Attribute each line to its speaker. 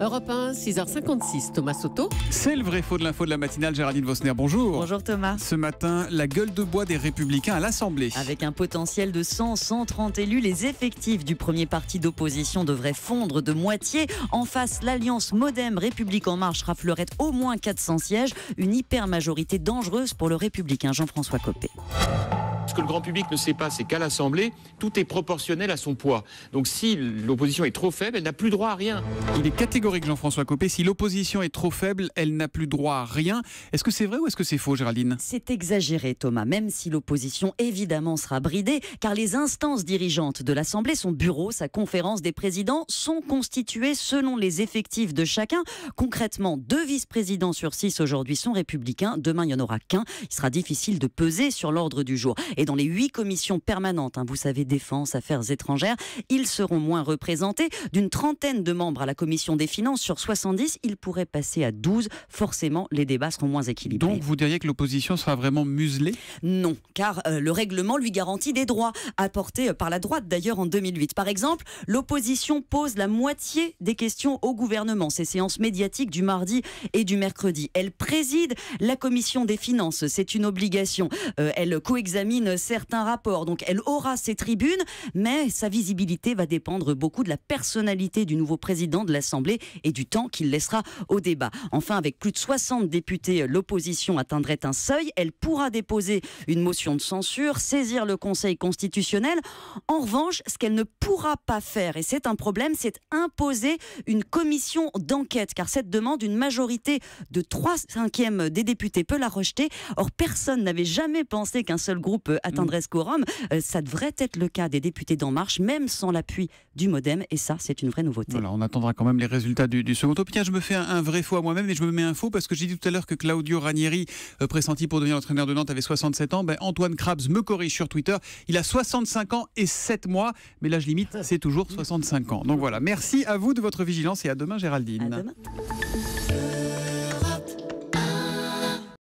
Speaker 1: Europe 1, 6h56, Thomas Soto. C'est le vrai faux
Speaker 2: de l'info de la matinale, Géraldine Vosner, bonjour. Bonjour Thomas. Ce matin, la gueule de bois des Républicains à l'Assemblée. Avec un potentiel de 100, 130 élus, les effectifs du premier parti d'opposition devraient fondre de moitié. En face, l'alliance Modem République En Marche raflerait au moins 400 sièges, une hyper majorité dangereuse pour le Républicain Jean-François Copé que le
Speaker 1: grand public ne sait pas, c'est qu'à l'Assemblée, tout est proportionnel à son poids. Donc si l'opposition est trop faible, elle n'a plus droit à rien. Il est catégorique, Jean-François Copé, si l'opposition est trop faible, elle n'a plus droit
Speaker 2: à rien. Est-ce que c'est vrai ou est-ce que c'est faux, Géraldine C'est exagéré, Thomas, même si l'opposition, évidemment, sera bridée, car les instances dirigeantes de l'Assemblée, son bureau, sa conférence des présidents, sont constituées selon les effectifs de chacun. Concrètement, deux vice-présidents sur six aujourd'hui sont républicains, demain il n'y en aura qu'un. Il sera difficile de peser sur l'ordre du jour. Et dans les huit commissions permanentes, hein, vous savez, défense, affaires étrangères, ils seront moins représentés. D'une trentaine de membres à la commission des finances sur 70, ils pourraient passer à 12. Forcément, les débats seront moins équilibrés. Donc vous diriez que l'opposition sera vraiment muselée Non, car euh, le règlement lui garantit des droits, apportés euh, par la droite d'ailleurs en 2008. Par exemple, l'opposition pose la moitié des questions au gouvernement. Ces séances médiatiques du mardi et du mercredi. Elle préside la commission des finances, c'est une obligation. Euh, elle coexamine certains rapports. Donc elle aura ses tribunes, mais sa visibilité va dépendre beaucoup de la personnalité du nouveau président de l'Assemblée et du temps qu'il laissera au débat. Enfin, avec plus de 60 députés, euh, l'opposition atteindrait un seuil. Elle pourra déposer une motion de censure, saisir le Conseil constitutionnel. En revanche, ce qu'elle ne pourra pas faire, et c'est un problème, c'est imposer une commission d'enquête, car cette demande, une majorité de 3 cinquièmes des députés peut la rejeter. Or, personne n'avait jamais pensé qu'un seul groupe euh, atteindrait ce quorum. Mm. Euh, ça devrait être le cas des députés d'En Marche, même sans l'appui du Modem, et ça, c'est une vraie nouveauté.
Speaker 1: Alors, on attendra quand même les résultats du, second tour. je me fais un, vrai faux à moi-même et je me mets un faux parce que j'ai dit tout à l'heure que Claudio Ranieri, euh, pressenti pour devenir entraîneur de Nantes, avait 67 ans. Ben, Antoine Krabs me corrige sur Twitter. Il a 65 ans et 7 mois, mais l'âge limite, c'est toujours 65 ans. Donc voilà, merci à vous de votre vigilance et à demain, Géraldine.